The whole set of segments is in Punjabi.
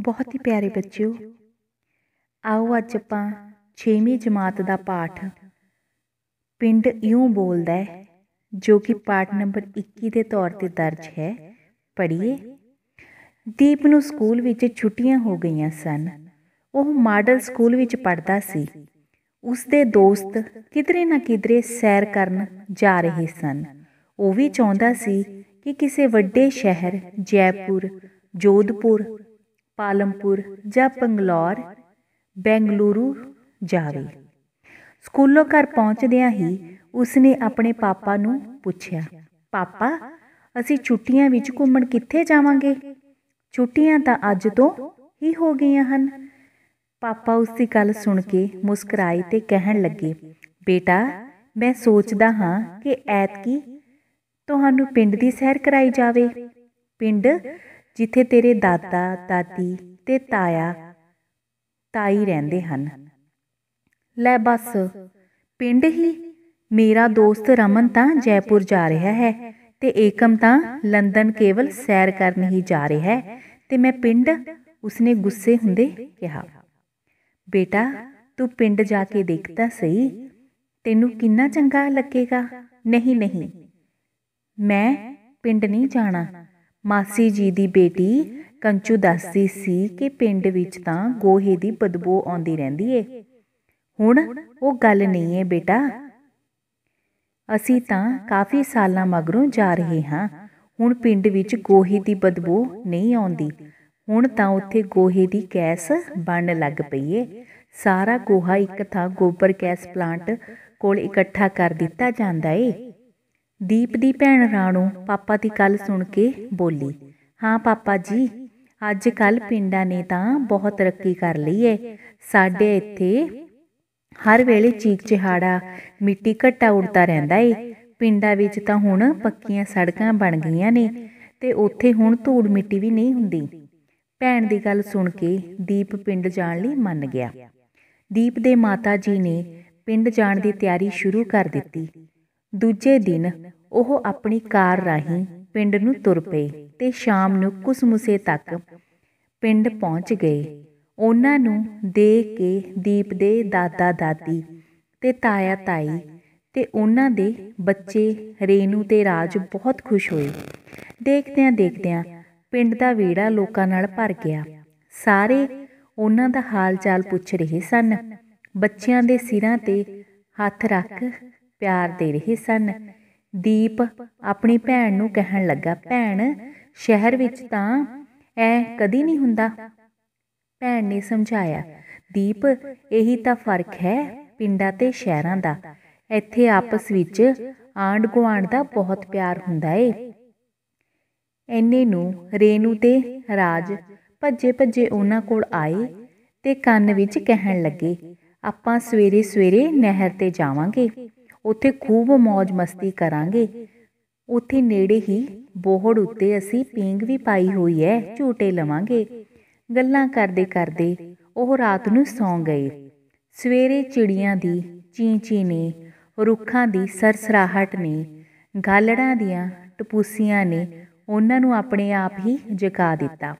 ਬਹੁਤ ਹੀ ਪਿਆਰੇ ਬੱਚਿਓ ਆਓ ਅੱਜ ਆਪਾਂ 6ਵੀਂ ਜਮਾਤ ਦਾ ਪਾਠ ਪਿੰਡ ਇਉਂ ਬੋਲਦਾ ਹੈ ਜੋ ਕਿ ਪਾਠ ਨੰਬਰ 21 ਦੇ ਤੌਰ ਤੇ ਦਰਜ ਹੈ ਪੜ੍ਹੀਏ ਦੀਪ ਨੂੰ ਸਕੂਲ ਵਿੱਚ ਛੁੱਟੀਆਂ ਹੋ ਗਈਆਂ ਸਨ ਉਹ ਮਾਡਲ ਸਕੂਲ ਵਿੱਚ ਪੜ੍ਹਦਾ ਸੀ ਉਸ ਦੇ ਦੋਸਤ ਕਿਧਰੇ ਨਾ ਕਿਧਰੇ ਸੈਰ ਕਰਨ ਜਾ ਰਹੇ ਸਨ ਉਹ ਵੀ ਚਾਹੁੰਦਾ ਸੀ ਕਿ ਕਿਸੇ ਵੱਡੇ ਸ਼ਹਿਰ ਜੈਪੁਰ ਜੋਧਪੁਰ ਪਾਲਮਪੁਰ ਜਾਂ ਪੰਗਲੌਰ ਬੈਂਗਲੁਰੂ ਜਾਵੇ ਸਕੂਲੋਂ ਘਰ ਪਹੁੰਚਦਿਆਂ ਹੀ ਉਸਨੇ ਆਪਣੇ ਪਾਪਾ ਨੂੰ ਪੁੱਛਿਆ ਪਾਪਾ ਅਸੀਂ ਛੁੱਟੀਆਂ ਵਿੱਚ ਘੁੰਮਣ ਕਿੱਥੇ ਜਾਵਾਂਗੇ ਛੁੱਟੀਆਂ ਤਾਂ ਅੱਜ ਤੋਂ ਹੀ ਹੋ ਗਈਆਂ ਹਨ ਪਾਪਾ ਉਸ ਦੀ ਗੱਲ ਸੁਣ ਕੇ ਮੁਸਕਰਾਏ ਤੇ ਕਹਿਣ ਲੱਗੇ ਬੇਟਾ ਮੈਂ ਸੋਚਦਾ ਹਾਂ ਕਿ ਐਤਕੀ ਤੁਹਾਨੂੰ ਪਿੰਡ ਦੀ ਸੈਰ ਕਰਾਈ ਜਾਵੇ ਪਿੰਡ ਜਿੱਥੇ ਤੇਰੇ ਦਾਦਾ ਦਾਦੀ ਤੇ ਤਾਇਆ ਤਾਈ ਰਹਿੰਦੇ ਹਨ ਲੈ ਬਸ ਪਿੰਡ ਹੀ ਮੇਰਾ ਦੋਸਤ ਰਮਨ ਤਾਂ ਜੈਪੁਰ ਜਾ ਰਿਹਾ ਹੈ ਤੇ ਏਕਮ ਤਾਂ ਲੰਡਨ ਕੇਵਲ ਸੈਰ ਕਰਨ ਹੀ ਜਾ ਰਿਹਾ ਹੈ ਤੇ ਮੈਂ ਪਿੰਡ ਉਸਨੇ ਗੁੱਸੇ ਹੁੰਦੇ ਕਿਹਾ ਬੇਟਾ ਤੂੰ ਪਿੰਡ ਜਾ ਕੇ ਦੇਖ ਤਾਂ ਸਹੀ ਤੈਨੂੰ ਕਿੰਨਾ ਚੰਗਾ ਲੱਗੇਗਾ ਨਹੀਂ ਨਹੀਂ ਮੈਂ ਪਿੰਡ ਨਹੀਂ ਜਾਣਾ ਮਾਸੀ ਜੀ ਦੀ ਬੇਟੀ ਕੰਚੂ ਦੱਸਦੀ ਸੀ ਕਿ ਪਿੰਡ ਵਿੱਚ ਤਾਂ ਗੋਹੇ ਦੀ ਬਦਬੂ ਆਉਂਦੀ ਰਹਿੰਦੀ ਏ ਹੁਣ ਉਹ ਗੱਲ ਨਹੀਂ ਏ ਬੇਟਾ ਅਸੀਂ ਤਾਂ ਕਾਫੀ ਸਾਲਾਂ ਮਗਰੋਂ ਜਾ ਰਹੇ ਹਾਂ ਹੁਣ ਪਿੰਡ ਵਿੱਚ ਗੋਹੇ ਦੀ ਬਦਬੂ ਨਹੀਂ ਆਉਂਦੀ ਹੁਣ ਤਾਂ ਉੱਥੇ ਗੋਹੇ ਦੀ ਗੈਸ ਬਣ ਲੱਗ ਪਈ ਏ ਸਾਰਾ ਗੋਹਾ ਇੱਕ ਥਾਂ ਗੋਬਰ ਗੈਸ ਪਲਾਂਟ ਕੋਲ ਇਕੱਠਾ ਕਰ ਦਿੱਤਾ ਜਾਂਦਾ ਏ ਦੀਪ ਦੀ ਭੈਣ ਰਾਣੋ ਪਾਪਾ ਦੀ ਗੱਲ ਸੁਣ ਕੇ ਬੋਲੀ ਹਾਂ ਪਾਪਾ ਜੀ ਅੱਜ ਕੱਲ ਪਿੰਡਾਂ ਨੇ ਤਾਂ ਬਹੁਤ ਤਰੱਕੀ ਕਰ ਲਈ ਏ ਸਾਡੇ ਇੱਥੇ ਹਰ ਵੇਲੇ ਚੀਕ ਚਿਹਾੜਾ ਮਿੱਟੀ ਘਟਾ ਉੜਦਾ ਰਹਿੰਦਾ ਏ ਪਿੰਡਾਂ ਵਿੱਚ ਤਾਂ ਹੁਣ ਪੱਕੀਆਂ ਸੜਕਾਂ ਬਣ ਗਈਆਂ ਨੇ ਤੇ ਉੱਥੇ ਹੁਣ ਧੂੜ ਮਿੱਟੀ ਵੀ ਨਹੀਂ ਹੁੰਦੀ ਭੈਣ ਦੀ ਗੱਲ ਸੁਣ ਕੇ ਦੀਪ ਪਿੰਡ ਜਾਣ ਲਈ ਮੰਨ ਗਿਆ ਦੀਪ ਦੇ ਮਾਤਾ ਜੀ ਨੇ ਪਿੰਡ ਜਾਣ ਦੀ ਤਿਆਰੀ ਸ਼ੁਰੂ ਕਰ ਦਿੱਤੀ ਦੂਜੇ ਦਿਨ ਉਹ ਆਪਣੀ ਕਾਰ ਰਾਹੀਂ ਪਿੰਡ ਨੂੰ ਤੁਰ ਪਏ ਤੇ ਸ਼ਾਮ ਨੂੰ ਕੁਸਮੁਸੇ ਤੱਕ ਪਿੰਡ ਪਹੁੰਚ ਗਏ ਉਹਨਾਂ ਨੂੰ ਦੇਖ ਕੇ ਦੀਪ ਦੇ ਦਾਦਾ ਦਾਦੀ ਤੇ ਤਾਇਆ ਤਾਈ ਤੇ ਉਹਨਾਂ ਦੇ ਬੱਚੇ ਰੇਨੂ ਤੇ ਰਾਜ ਬਹੁਤ ਖੁਸ਼ ਹੋਏ ਦੇਖਦਿਆਂ ਦੇਖਦਿਆਂ ਪਿੰਡ ਦਾ ਵੇੜਾ ਲੋਕਾਂ ਨਾਲ ਭਰ ਗਿਆ ਸਾਰੇ ਉਹਨਾਂ ਦਾ ਹਾਲ ਚਾਲ ਪੁੱਛ ਰਹੇ ਸਨ ਬੱਚਿਆਂ ਦੇ ਸਿਰਾਂ ਤੇ ਹੱਥ ਰੱਖ ਪਿਆਰ ਦੇ ਰਹੇ ਸਨ ਦੀਪ ਆਪਣੀ ਭੈਣ ਨੂੰ ਕਹਿਣ ਲੱਗਾ ਭੈਣ ਸ਼ਹਿਰ ਵਿੱਚ ਤਾਂ ਐ ਕਦੀ ਨਹੀਂ ਹੁੰਦਾ ਭੈਣ ਨੇ ਸਮਝਾਇਆ ਦੀਪ ਇਹੀ ਤਾਂ ਫਰਕ ਹੈ ਪਿੰਡਾਂ ਤੇ ਸ਼ਹਿਰਾਂ ਦਾ ਇੱਥੇ ਆਪਸ ਵਿੱਚ ਆਂਡ ਗੁਆਂਡ ਦਾ ਬਹੁਤ ਪਿਆਰ ਹੁੰਦਾ ਏ ਐਨੇ ਨੂੰ ਰੇਨੂ ਤੇ ਰਾਜ ਭੱਜੇ ਭੱਜੇ ਉਹਨਾਂ ਕੋਲ ਆਏ ਤੇ ਕੰਨ ਵਿੱਚ ਕਹਿਣ ਲੱਗੇ ਆਪਾਂ ਸਵੇਰੇ ਸਵੇਰੇ ਨਹਿਰ ਤੇ ਜਾਵਾਂਗੇ ਉੱਥੇ ਖੂਬ ਮौज ਮਸਤੀ ਕਰਾਂਗੇ ਉੱਥੇ ਨੇੜੇ ਹੀ ਬੋਹੜ ਉੱਤੇ ਅਸੀਂ ਪੀਂਗ ਵੀ ਪਾਈ ਹੋਈ ਹੈ ਝੂਟੇ ਲਵਾਂਗੇ ਗੱਲਾਂ ਕਰਦੇ ਕਰਦੇ ਉਹ ਰਾਤ ਨੂੰ ਸੌਂ ਗਏ ਸਵੇਰੇ ਚਿੜੀਆਂ ਦੀ ਚੀਂ-ਚੀਂ ਨੇ ਰੁੱਖਾਂ ਦੀ ਸਰਸਰਾਹਟ ਨੇ ਗਾਲੜਾਂ ਦੀਆਂ ਟਪੂਸੀਆਂ ਨੇ ਉਹਨਾਂ ਨੂੰ ਆਪਣੇ ਆਪ ਹੀ ਜਗਾ ਦਿੱਤਾ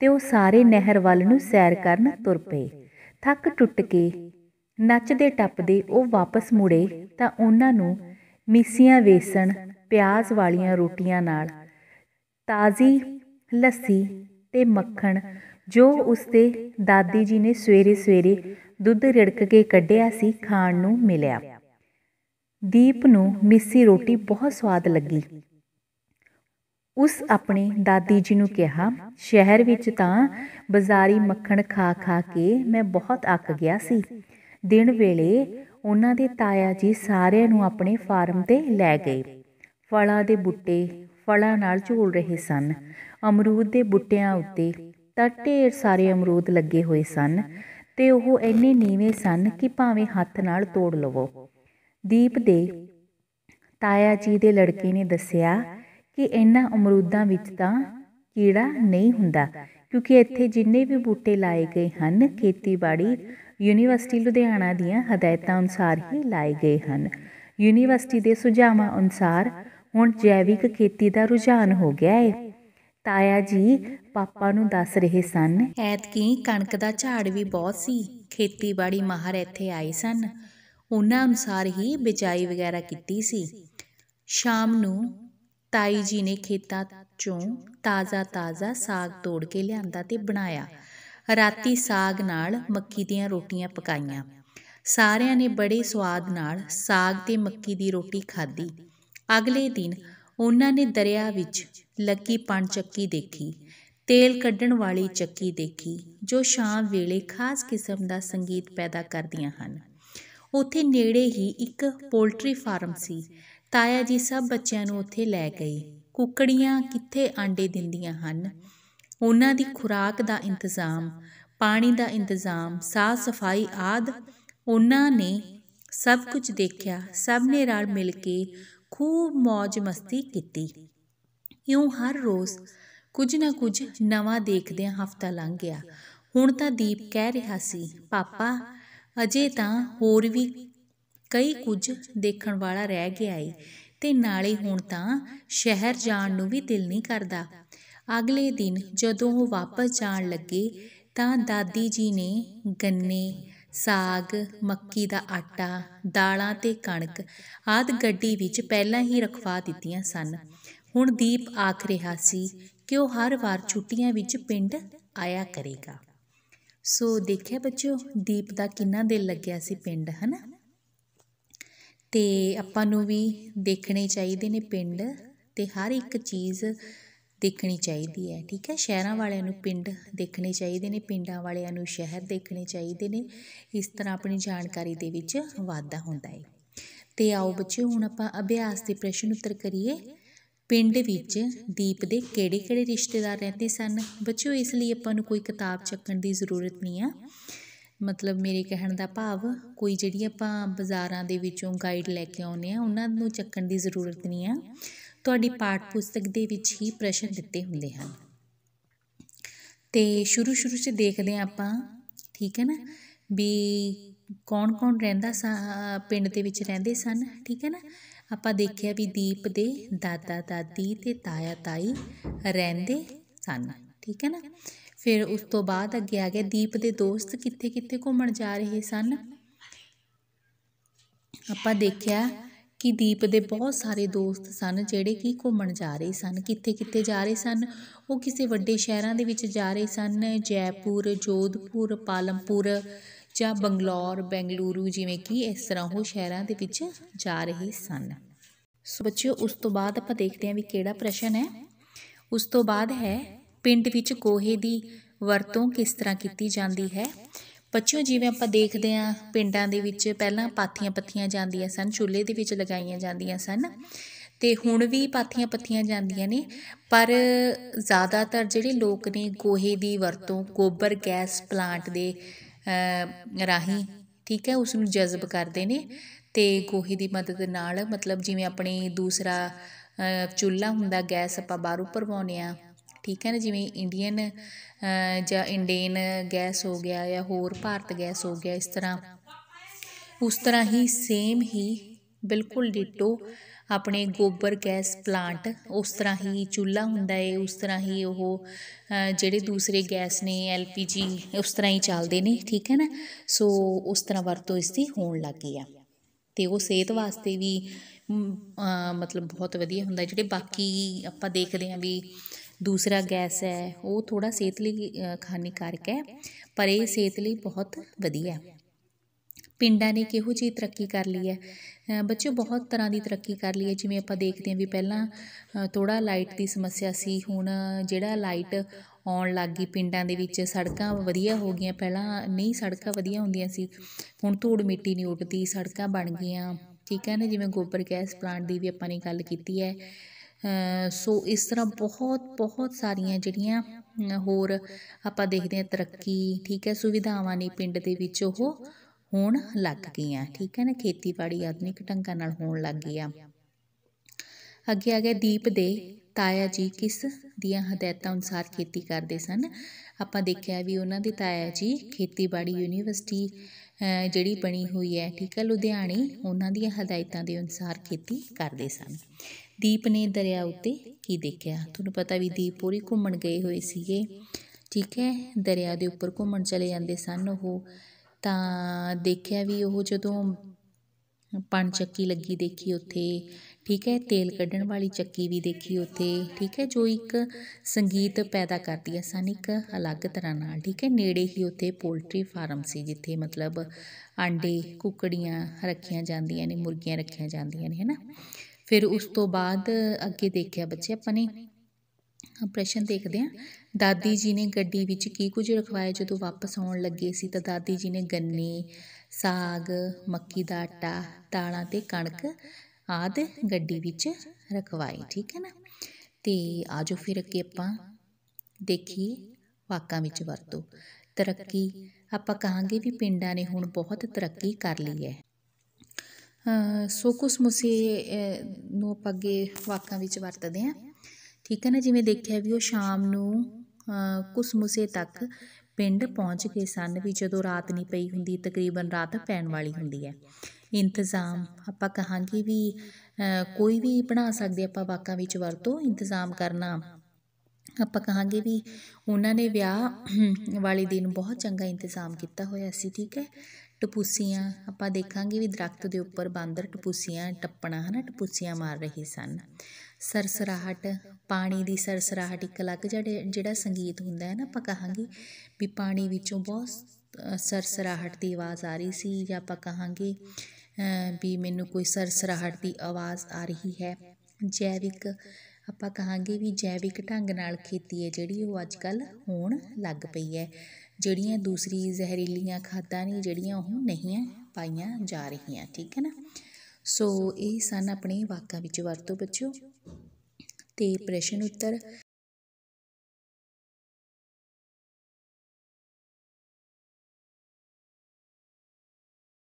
ਤੇ ਉਹ ਸਾਰੇ ਨਹਿਰ ਵੱਲ ਨੂੰ ਸੈਰ ਕਰਨ ਤੁਰ ਪਏ ਥੱਕ ਟੁੱਟ ਕੇ ਨੱਚਦੇ ਟੱਪਦੇ ਉਹ ਵਾਪਸ ਮੁੜੇ ਤਾਂ ਉਹਨਾਂ ਨੂੰ ਮਿਸੀਆਂ ਵੇਸਣ ਪਿਆਜ਼ ਵਾਲੀਆਂ ਰੋਟੀਆਂ ਨਾਲ ਤਾਜ਼ੀ ਲੱਸੀ ਤੇ ਮੱਖਣ ਜੋ ਉਸਦੇ ਦਾਦੀ ਜੀ ਨੇ ਸਵੇਰੇ ਸਵੇਰੇ ਦੁੱਧ ਰਿੜਕ ਕੇ ਕੱਢਿਆ ਸੀ ਖਾਣ ਨੂੰ ਮਿਲਿਆ ਦੀਪ ਨੂੰ ਮਿੱਸੀ ਰੋਟੀ ਬਹੁਤ ਸਵਾਦ ਲੱਗੀ ਉਸ ਆਪਣੇ ਦਾਦੀ ਜੀ ਨੂੰ ਕਿਹਾ ਸ਼ਹਿਰ ਵਿੱਚ ਤਾਂ ਬਾਜ਼ਾਰੀ ਮੱਖਣ ਖਾ ਖਾ ਕੇ ਮੈਂ ਬਹੁਤ ਅੱਕ ਗਿਆ ਸੀ ਦਿਨ ਵੇਲੇ ਉਹਨਾਂ ਦੇ ਤਾਇਆ ਜੀ ਸਾਰਿਆਂ ਨੂੰ ਆਪਣੇ ਫਾਰਮ ਤੇ ਲੈ ਗਏ ਫਲਾਂ ਦੇ ਬੁੱਟੇ ਫਲਾਂ ਨਾਲ ਝੂਲ ਰਹੇ ਸਨ ਅਮਰੂਦ ਦੇ ਬੁੱਟਿਆਂ ਉੱਤੇ ਤਾਂ ਢੇਰ ਸਾਰੇ ਅਮਰੂਦ ਲੱਗੇ ਹੋਏ ਸਨ ਤੇ ਉਹ ਇੰਨੇ ਨੀਵੇਂ ਸਨ ਕਿ ਭਾਵੇਂ ਹੱਥ ਨਾਲ ਤੋੜ ਲਵੋ ਦੀਪ ਦੇ ਤਾਇਆ ਜੀ ਦੇ ਲੜਕੇ ਨੇ ਦੱਸਿਆ ਕਿ ਇਹਨਾਂ ਅਮਰੂਦਾਂ ਵਿੱਚ ਤਾਂ ਕੀੜਾ ਨਹੀਂ ਹੁੰਦਾ ਕਿਉਂਕਿ ਇੱਥੇ ਜਿੰਨੇ ਵੀ ਬੂਟੇ ਲਾਏ ਗਏ ਹਨ ਖੇਤੀਬਾੜੀ ਯੂਨੀਵਰਸਿਟੀ ਲੁਧਿਆਣਾ ਦੀਆਂ ਹਦਾਇਤਾਂ ਅਨੁਸਾਰ ਹੀ ਲਾਏ ਗਏ ਹਨ ਯੂਨੀਵਰਸਿਟੀ ਦੇ ਸੁਝਾਵਾਂ ਅਨੁਸਾਰ ਹੁਣ ਜੈਵਿਕ ਖੇਤੀ ਦਾ ਰੁਝਾਨ ਹੋ ਗਿਆ ਹੈ ਤਾਇਆ ਜੀ ਪਾਪਾ ਨੂੰ ਦੱਸ ਰਹੇ ਸਨ ਐਤਕੀ ਕਣਕ ਦਾ ਝਾੜ ਵੀ ਬਹੁਤ ਸੀ ਖੇਤੀਬਾੜੀ ਮਾਹਰ ਇੱਥੇ ਆਏ ਸਨ ਉਹਨਾਂ ਅਨੁਸਾਰ ਹੀ ਬਿਜਾਈ ਵਗੈਰਾ ਕੀਤੀ ਸੀ ਸ਼ਾਮ ਨੂੰ ਤਾਈ ਜੀ ਨੇ ਖੇਤਾਂ ਚੋਂ ਤਾਜ਼ਾ ਤਾਜ਼ਾ ਸਾਗ ਤੋੜ ਕੇ ਲਿਆਂਦਾ ਤੇ ਬਣਾਇਆ ਰਾਤੀ ਸਾਗ ਨਾਲ ਮੱਕੀ ਦੀਆਂ ਰੋਟੀਆਂ ਪਕਾਈਆਂ ਸਾਰਿਆਂ ਨੇ ਬੜੇ ਸਵਾਦ ਨਾਲ ਸਾਗ ਤੇ ਮੱਕੀ ਦੀ ਰੋਟੀ ਖਾਧੀ ਅਗਲੇ ਦਿਨ ਉਹਨਾਂ ਨੇ ਦਰਿਆ ਵਿੱਚ ਲੱਗੀ ਪਣ ਚੱਕੀ ਦੇਖੀ ਤੇਲ ਕੱਢਣ ਵਾਲੀ ਚੱਕੀ ਦੇਖੀ ਜੋ ਸ਼ਾਮ ਵੇਲੇ ਖਾਸ ਕਿਸਮ ਦਾ ਸੰਗੀਤ ਪੈਦਾ ਕਰਦੀਆਂ ਹਨ ਉੱਥੇ ਨੇੜੇ ਹੀ ਇੱਕ ਪੋਲਟਰੀ ਫਾਰਮ ਸੀ ਤਾਇਆ ਜੀ ਸਭ ਬੱਚਿਆਂ ਨੂੰ ਉੱਥੇ ਲੈ ਗਏ ਕੁੱਕੜੀਆਂ ਕਿੱਥੇ ਆਂਡੇ ਦਿੰਦੀਆਂ ਹਨ ਉਹਨਾਂ ਦੀ ਖੁਰਾਕ ਦਾ ਇੰਤਜ਼ਾਮ ਪਾਣੀ ਦਾ ਇੰਤਜ਼ਾਮ ਸਾਫ ਸਫਾਈ ਆਦ ਉਹਨਾਂ ਨੇ ਸਭ ਕੁਝ ਦੇਖਿਆ ਸਭ ਨੇ ਰਲ ਮਿਲ ਕੇ ਖੂਬ ਮौज ਮਸਤੀ ਕੀਤੀ ਇਉਂ ਹਰ ਰੋਜ਼ ਕੁਝ ਨਾ ਕੁਝ ਨਵਾਂ ਦੇਖਦੇ ਹਫਤਾ ਲੰਘ ਗਿਆ ਹੁਣ ਤਾਂ ਦੀਪ ਕਹਿ ਰਿਹਾ ਸੀ ਪਾਪਾ ਅਜੇ ਤਾਂ ਹੋਰ ਵੀ ਕਈ ਕੁਝ ਦੇਖਣ ਵਾਲਾ ਰਹਿ ਗਿਆ ਏ ਤੇ ਨਾਲੇ ਹੁਣ ਤਾਂ ਸ਼ਹਿਰ ਜਾਣ ਨੂੰ ਵੀ ਦਿਲ ਨਹੀਂ ਕਰਦਾ ਅਗਲੇ ਦਿਨ ਜਦੋਂ ਉਹ ਵਾਪਸ ਜਾਣ ਲੱਗੇ ਤਾਂ ਦਾਦੀ ਜੀ ਨੇ ਗੰਨੇ ਸਾਗ ਮੱਕੀ ਦਾ ਆਟਾ ਦਾਲਾਂ ਤੇ ਕਣਕ ਆਦ ਗੱਡੀ ਵਿੱਚ ਪਹਿਲਾਂ ਹੀ ਰਖਵਾ ਦਿੱਤੀਆਂ ਸਨ ਹੁਣ ਦੀਪ ਆਖ ਰਿਹਾ ਸੀ ਕਿ ਉਹ ਹਰ ਵਾਰ ਛੁੱਟੀਆਂ ਵਿੱਚ ਪਿੰਡ ਆਇਆ ਕਰੇਗਾ ਸੋ ਦੇਖਿਆ ਬੱਚਿਓ ਦੀਪ ਦਾ ਕਿੰਨਾ ਦਿਲ ਲੱਗਿਆ ਸੀ ਪਿੰਡ ਹਨਾ ਤੇ ਆਪਾਂ ਨੂੰ ਵੀ ਦੇਖਣੇ ਚਾਹੀਦੇ ਨੇ ਪਿੰਡ ਤੇ ਹਰ ਇੱਕ ਚੀਜ਼ ਦੇਖਣੀ ਚਾਹੀਦੀ ਹੈ ਠੀਕ ਹੈ ਸ਼ਹਿਰਾਂ ਵਾਲਿਆਂ ਨੂੰ ਪਿੰਡ ਦੇਖਣੇ ਚਾਹੀਦੇ ਨੇ ਪਿੰਡਾਂ ਵਾਲਿਆਂ ਨੂੰ ਸ਼ਹਿਰ ਦੇਖਣੇ ਚਾਹੀਦੇ ਨੇ ਇਸ ਤਰ੍ਹਾਂ ਆਪਣੀ ਜਾਣਕਾਰੀ ਦੇ ਵਿੱਚ ਵਾਧਾ ਹੁੰਦਾ ਹੈ ਤੇ ਆਓ ਬੱਚਿਓ ਹੁਣ ਆਪਾਂ ਅਭਿਆਸ ਦੇ ਪ੍ਰਸ਼ਨ ਉੱਤਰ ਕਰੀਏ ਪਿੰਡ ਵਿੱਚ ਦੀਪ ਦੇ ਕਿਹੜੇ-ਕਿਹੜੇ ਰਿਸ਼ਤੇਦਾਰ ਰਹਿੰਦੇ ਸਨ ਬੱਚਿਓ ਇਸ ਲਈ ਆਪਾਂ ਨੂੰ ਕੋਈ ਕਿਤਾਬ ਚੱਕਣ ਦੀ ਜ਼ਰੂਰਤ ਨਹੀਂ ਆ ਮਤਲਬ ਮੇਰੇ ਕਹਿਣ ਦਾ ਭਾਵ ਕੋਈ ਜਿਹੜੀ ਆਪਾਂ ਬਾਜ਼ਾਰਾਂ ਦੇ ਵਿੱਚੋਂ ਗਾਈਡ ਲੈ ਕੇ ਆਉਨੇ ਆ ਉਹਨਾਂ ਨੂੰ ਚੱਕਣ ਦੀ ਜ਼ਰੂਰਤ ਨਹੀਂ ਆ ਤੁਹਾਡੀ ਪਾਠ ਪੁਸਤਕ ਦੇ ਵਿੱਚ ਹੀ ਪ੍ਰਸ਼ਨ ਦਿੱਤੇ ਹੁੰਦੇ ਹਨ ਤੇ ਸ਼ੁਰੂ ਸ਼ੁਰੂ 'ਚ ਦੇਖਦੇ ਆ ਆਪਾਂ ਠੀਕ ਹੈ ਨਾ ਵੀ ਕੌਣ ਕੌਣ ਰਹਿੰਦਾ ਪਿੰਡ ਦੇ ਵਿੱਚ ਰਹਿੰਦੇ ਸਨ ਠੀਕ ਹੈ ਨਾ ਆਪਾਂ ਦੇਖਿਆ ਵੀ ਦੀਪ ਦੇ ਦਾਦਾ ਦਾਦੀ ਤੇ ਤਾਇਆ ਤਾਈ ਰਹਿੰਦੇ ਸਨ ਠੀਕ ਹੈ ਨਾ ਫਿਰ ਉਸ ਤੋਂ ਬਾਅਦ ਅੱਗੇ ਆ ਗਿਆ ਦੀਪ ਦੇ ਦੋਸਤ ਕਿੱਥੇ ਕਿੱਥੇ ਘੁੰਮਣ ਜਾ ਰਹੇ ਸਨ ਆਪਾਂ ਦੇਖਿਆ ਕਿ ਦੀਪ ਦੇ ਬਹੁਤ ਸਾਰੇ ਦੋਸਤ ਸਨ ਜਿਹੜੇ ਕਿ ਘੁੰਮਣ ਜਾ ਰਹੇ ਸਨ ਕਿੱਥੇ-ਕਿੱਥੇ ਜਾ ਰਹੇ ਸਨ ਉਹ ਕਿਸੇ ਵੱਡੇ ਸ਼ਹਿਰਾਂ ਦੇ ਵਿੱਚ ਜਾ ਰਹੇ ਸਨ ਜੈਪੁਰ ਜੋਧਪੁਰ ਪਾਲਮਪੁਰ ਜਾਂ ਬੰਗਲੌਰ ਬੈਂਗਲੁਰੂ ਜਿਵੇਂ ਕਿ ਇਸ ਤਰ੍ਹਾਂ ਉਹ ਸ਼ਹਿਰਾਂ ਦੇ ਵਿੱਚ ਜਾ ਰਹੇ ਸਨ ਸੋ ਬੱਚਿਓ ਉਸ ਤੋਂ ਬਾਅਦ ਆਪਾਂ ਦੇਖਦੇ ਹਾਂ ਵੀ ਕਿਹੜਾ ਪ੍ਰਸ਼ਨ ਹੈ ਉਸ ਤੋਂ ਬਾਅਦ ਹੈ ਪਿੰਡ ਵਿੱਚ ਕੋਹੇ ਦੀ ਵਰਤੋਂ ਕਿਸ ਤਰ੍ਹਾਂ ਕੀਤੀ ਜਾਂਦੀ ਹੈ ਬੱਚਿਓ ਜਿਵੇਂ ਆਪਾਂ ਦੇਖਦੇ ਆਂ ਪਿੰਡਾਂ ਦੇ ਵਿੱਚ ਪਹਿਲਾਂ ਪਾਥੀਆਂ ਪੱਥੀਆਂ ਜਾਂਦੀਆਂ ਸਨ ਚੁੱਲ੍ਹੇ ਦੇ ਵਿੱਚ ਲਗਾਈਆਂ ਜਾਂਦੀਆਂ ਸਨ ਤੇ ਹੁਣ ਵੀ ਪਾਥੀਆਂ ਪੱਥੀਆਂ ਜਾਂਦੀਆਂ ਨੇ ਪਰ ਜ਼ਿਆਦਾਤਰ ਜਿਹੜੇ ਲੋਕ ਨੇ ਗੋਹੇ ਦੀ ਵਰਤੋਂ ਗੋਬਰ ਗੈਸ ਪਲਾਂਟ ਦੇ ਰਾਹੀਂ ਠੀਕ ਹੈ ਉਸ ਨੂੰ ਜਜ਼ਬ ਕਰਦੇ ਨੇ ਤੇ ਗੋਹੇ ਦੀ ਮਦਦ ਨਾਲ ਮਤਲਬ ਜਿਵੇਂ ਆਪਣੇ ਦੂਸਰਾ ਚੁੱਲ੍ਹਾ ਹੁੰਦਾ ਗੈਸ ਆਪਾਂ ਬਾਹਰੋਂ ਭਰਵਾਉਂਦੇ ਆ ਠੀਕ ਹੈ ਨਾ ਜਿਵੇਂ ਇੰਡੀਅਨ ਜਾਂ ਇੰਡੇਨ ਗੈਸ ਹੋ ਗਿਆ ਜਾਂ ਹੋਰ ਭਾਰਤ ਗੈਸ ਹੋ ਗਿਆ ਇਸ ਤਰ੍ਹਾਂ ਉਸ ਤਰ੍ਹਾਂ ਹੀ ਸੇਮ ਹੀ ਬਿਲਕੁਲ ਡਿਟੋ ਆਪਣੇ ਗੋਬਰ ਗੈਸ ਪਲਾਂਟ ਉਸ ਤਰ੍ਹਾਂ ਹੀ ਚੁੱਲਾ ਹੁੰਦਾ ਹੈ ਉਸ ਤਰ੍ਹਾਂ ਹੀ ਉਹ ਜਿਹੜੇ ਦੂਸਰੇ ਗੈਸ ਨੇ ਐਲਪੀਜੀ ਉਸ ਤਰ੍ਹਾਂ ਹੀ ਚੱਲਦੇ ਨੇ ਠੀਕ ਹੈ ਨਾ ਸੋ ਉਸ ਤਰ੍ਹਾਂ ਵਰਤੋਂ ਇਸ ਦੀ ਹੋਣ ਲੱਗੀ ਆ ਤੇ ਉਹ ਸਿਹਤ ਵਾਸਤੇ ਵੀ ਮਤਲਬ ਬਹੁਤ ਵਧੀਆ ਹੁੰਦਾ ਜਿਹੜੇ ਬਾਕੀ ਆਪਾਂ ਦੇਖਦੇ ਆਂ ਵੀ ਦੂਸਰਾ ਗੈਸ ਹੈ ਉਹ ਥੋੜਾ ਸਿਹਤ ਲਈ ਕਰਕੇ ਹੈ ਪਰ ਇਹ ਸਿਹਤ ਲਈ ਬਹੁਤ ਵਧੀਆ ਹੈ ਪਿੰਡਾਂ ਨੇ ਕਿਹੋ ਜੀ ਤਰੱਕੀ ਕਰ ਲਈ ਹੈ ਬੱਚੇ ਬਹੁਤ ਤਰ੍ਹਾਂ ਦੀ ਤਰੱਕੀ ਕਰ ਲਈ ਹੈ ਜਿਵੇਂ ਆਪਾਂ ਦੇਖਦੇ ਹਾਂ ਵੀ ਪਹਿਲਾਂ ਥੋੜਾ ਲਾਈਟ ਦੀ ਸਮੱਸਿਆ ਸੀ ਹੁਣ ਜਿਹੜਾ ਲਾਈਟ ਆਉਣ ਲੱਗ ਗਈ ਪਿੰਡਾਂ ਦੇ ਵਿੱਚ ਸੜਕਾਂ ਵਧੀਆ ਹੋ ਗਈਆਂ ਪਹਿਲਾਂ ਨਹੀਂ ਸੜਕਾਂ ਵਧੀਆ ਹੁੰਦੀਆਂ ਸੀ ਹੁਣ ਧੂੜ ਮਿੱਟੀ ਨਹੀਂ ਉੱਡਦੀ ਸੜਕਾਂ ਬਣ ਗਈਆਂ ਠੀਕ ਹੈ ਨਾ ਜਿਵੇਂ ਗੋਬਰ ਗੈਸ ਪਲਾਂਟ ਦੀ ਵੀ ਆਪਾਂ ਨੇ ਗੱਲ ਕੀਤੀ ਹੈ ਸੋ ਇਸ ਤਰ੍ਹਾਂ ਬਹੁਤ ਬਹੁਤ ਸਾਰੀਆਂ ਜਿਹੜੀਆਂ ਹੋਰ ਆਪਾਂ ਦੇਖਦੇ ਹਾਂ ਤਰੱਕੀ ਠੀਕ ਹੈ ਸੁਵਿਧਾਵਾਂ ਨੇ ਪਿੰਡ ਦੇ ਵਿੱਚ ਉਹ ਹੋਣ ਲੱਗ ਗਈਆਂ ਠੀਕ ਹੈ ਨਾ ਖੇਤੀਬਾੜੀ ਆਧੁਨਿਕ ਢੰਗਾਂ ਨਾਲ ਹੋਣ ਲੱਗ ਗਈ ਆ ਅੱਗੇ ਆ ਗਿਆ ਦੀਪ ਦੇ ਤਾਇਆ ਜੀ ਕਿਸ ਦੀਆਂ ਹਦਾਇਤਾਂ ਅਨੁਸਾਰ ਖੇਤੀ ਕਰਦੇ ਸਨ ਆਪਾਂ ਦੇਖਿਆ ਵੀ ਉਹਨਾਂ ਦੇ ਤਾਇਆ ਜੀ ਖੇਤੀਬਾੜੀ ਯੂਨੀਵਰਸਿਟੀ ਜਿਹੜੀ ਬਣੀ ਹੋਈ ਹੈ ਠੀਕ ਹੈ ਲੁਧਿਆਣੀ ਉਹਨਾਂ ਦੀਆਂ ਹਦਾਇਤਾਂ ਦੇ ਅਨੁਸਾਰ ਖੇਤੀ ਕਰਦੇ ਸਨ ਦੀਪ ਨੇ ਦਰਿਆ ਉੱਤੇ ਕੀ ਦੇਖਿਆ ਤੁਹਾਨੂੰ ਪਤਾ ਵੀ ਦੀਪ ਪੂਰੀ ਘੁੰਮਣ ਗਏ ਹੋਏ ਸੀਗੇ ਠੀਕ ਹੈ ਦਰਿਆ ਦੇ ਉੱਪਰ ਘੁੰਮਣ ਚਲੇ ਜਾਂਦੇ ਸਨ ਉਹ ਤਾਂ ਦੇਖਿਆ ਵੀ ਉਹ ਜਦੋਂ ਪਣ ਚੱਕੀ ਲੱਗੀ ਦੇਖੀ ਉੱਥੇ ਠੀਕ ਹੈ ਤੇਲ ਕੱਢਣ ਵਾਲੀ ਚੱਕੀ ਵੀ ਦੇਖੀ ਉੱਥੇ ਠੀਕ ਹੈ ਜੋ ਇੱਕ ਸੰਗੀਤ ਪੈਦਾ ਕਰਦੀ ਹੈ ਸਾਨਿਕ ਇੱਕ ਅਲੱਗ ਤਰ੍ਹਾਂ ਨਾਲ ਠੀਕ ਹੈ ਨੇੜੇ ਹੀ ਉੱਥੇ ਪੋਲਟਰੀ ਫਾਰਮ ਸੀ ਜਿੱਥੇ ਮਤਲਬ ਆਂਡੇ ਕੁਕੜੀਆਂ ਰੱਖੀਆਂ ਜਾਂਦੀਆਂ ਨੇ ਮੁਰਗੀਆਂ ਰੱਖੀਆਂ ਜਾਂਦੀਆਂ ਨੇ ਹੈਨਾ ਫਿਰ ਉਸ ਤੋਂ ਬਾਅਦ ਅੱਗੇ ਦੇਖਿਆ ਬੱਚੇ ਆਪਾਂ ਨੇ ਪ੍ਰਸ਼ਨ ਦੇਖਦੇ ਆ ਦਾਦੀ ਜੀ ਨੇ ਗੱਡੀ ਵਿੱਚ ਕੀ ਕੁਝ ਰਖਵਾਇਆ ਜਦੋਂ ਵਾਪਸ ਆਉਣ ਲੱਗੇ ਸੀ ਤਾਂ ਦਾਦੀ ਜੀ ਨੇ ਗੰਨੇ ਸਾਗ ਮੱਕੀ ਦਾ ਆਟਾ ਦਾਣਾ ਤੇ ਕਣਕ ਆਦ ਗੱਡੀ ਵਿੱਚ ਰਖਵਾਈ ਠੀਕ ਹੈ ਨਾ ਤੇ ਆਜੋ ਫਿਰ ਅੱਗੇ ਆਪਾਂ ਦੇਖੀ ਵਾਕਾਂ ਵਿੱਚ ਵਰਤੋ ਤਰੱਕੀ ਆਪਾਂ ਕਹਾਂਗੇ ਵੀ ਪਿੰਡਾਂ ਨੇ ਹੁਣ ਬਹੁਤ ਤਰੱਕੀ ਕਰ ਲਈ ਹੈ ਸੋ ਕੁਸ ਮੁਸੀ ਨੂੰ ਆਪਾਂ ਅੱਗੇ ਵਾਕਾਂ ਵਿੱਚ ਵਰਤਦੇ ਆ ਠੀਕ ਹੈ ਨਾ ਜਿਵੇਂ ਦੇਖਿਆ ਵੀ ਉਹ ਸ਼ਾਮ ਨੂੰ ਕੁਸ ਮੁਸੇ ਤੱਕ ਪਿੰਡ ਪਹੁੰਚ ਕੇ ਸਨ ਵੀ ਜਦੋਂ ਰਾਤ ਨਹੀਂ ਪਈ ਹੁੰਦੀ ਤਕਰੀਬਨ ਰਾਤ ਪੈਣ ਵਾਲੀ ਹੁੰਦੀ ਹੈ ਇੰਤਜ਼ਾਮ ਆਪਾਂ ਕਹਾਂਗੇ ਵੀ ਕੋਈ ਵੀ ਬਣਾ ਸਕਦੇ ਆਪਾਂ ਵਾਕਾਂ ਵਿੱਚ ਵਰਤੋਂ ਇੰਤਜ਼ਾਮ ਕਰਨਾ ਆਪਾਂ ਕਹਾਂਗੇ ਵੀ ਉਹਨਾਂ ਨੇ ਵਿਆਹ ਵਾਲੇ ਦਿਨ ਬਹੁਤ ਚੰਗਾ ਇੰਤਜ਼ਾਮ ਕੀਤਾ ਹੋਇਆ ਸੀ ਠੀਕ ਹੈ ਟਪੂਸੀਆਂ ਆਪਾਂ ਦੇਖਾਂਗੇ ਵੀ ਦਰਖਤ ਦੇ ਉੱਪਰ ਬਾਂਦਰ ਟਪੂਸੀਆਂ ਟੱਪਣਾ ਹਨਾ ਟਪੂਸੀਆਂ ਮਾਰ ਰਹੇ ਸਨ ਸਰਸਰਾਹਟ ਪਾਣੀ ਦੀ ਸਰਸਰਾਹਟ ਇੱਕ ਅਲੱਗ ਜਿਹੜਾ ਸੰਗੀਤ ਹੁੰਦਾ ਹੈ ਨਾ ਆਪਾਂ ਕਹਾਂਗੇ ਵੀ ਪਾਣੀ ਵਿੱਚੋਂ ਬਹੁਤ ਸਰਸਰਾਹਟ ਦੀ ਆਵਾਜ਼ ਆ ਰਹੀ ਸੀ ਜਾਂ ਆਪਾਂ ਕਹਾਂਗੇ ਵੀ ਮੈਨੂੰ ਕੋਈ ਸਰਸਰਾਹਟ ਦੀ ਆਵਾਜ਼ ਆ ਰਹੀ ਹੈ ਜੈਵਿਕ ਆਪਾਂ ਕਹਾਂਗੇ ਵੀ ਜੈਵਿਕ ਢੰਗ ਨਾਲ ਖੇਤੀ ਹੈ ਜਿਹੜੀ ਉਹ ਅੱਜ ਕੱਲ ਹੋਣ ਲੱਗ ਪਈ ਹੈ ਜਿਹੜੀਆਂ ਦੂਸਰੀ ਜ਼ਹਿਰੀਲੀਆਂ ਖਾਦਾਂ ਨਹੀਂ ਜਿਹੜੀਆਂ ਉਹ ਨਹੀਂ ਪਾਈਆਂ ਜਾ ਰਹੀਆਂ ਠੀਕ ਹੈ ਨਾ ਸੋ ਇਹ ਸਨ ਆਪਣੇ ਵਾਕਾਂ ਵਿੱਚ ਵਰਤੋਂ ਬੱਚਿਓ ਤੇ ਪ੍ਰਸ਼ਨ ਉੱਤਰ